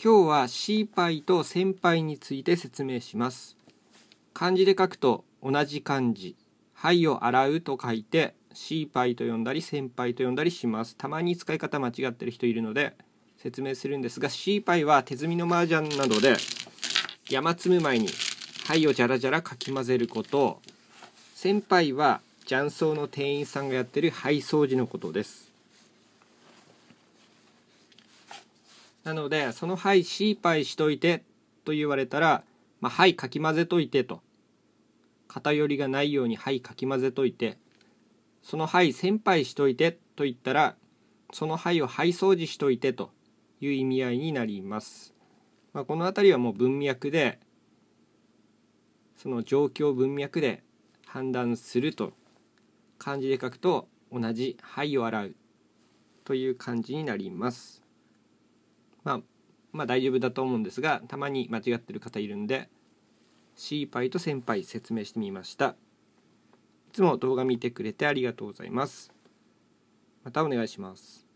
今日は C パイと先輩について説明します漢字で書くと同じ漢字灰を洗うと書いて C パイと呼んだり先輩と呼んだりしますたまに使い方間違ってる人いるので説明するんですが C パイは手積みの麻雀などで山積む前に灰をじゃらじゃらかき混ぜること先輩は雀荘の店員さんがやってる灰掃除のことですなのでその牌 C パイしといてと言われたら、まあ、い、かき混ぜといてと偏りがないようにい、かき混ぜといてその牌先輩しといてと言ったらその牌を牌掃除しといてという意味合いになります、まあ、この辺りはもう文脈でその状況文脈で判断すると漢字で書くと同じ「はいを洗う」という漢字になります。まあ、まあ大丈夫だと思うんですがたまに間違ってる方いるんで C パイと先輩説明してみましたいつも動画見てくれてありがとうございますまたお願いします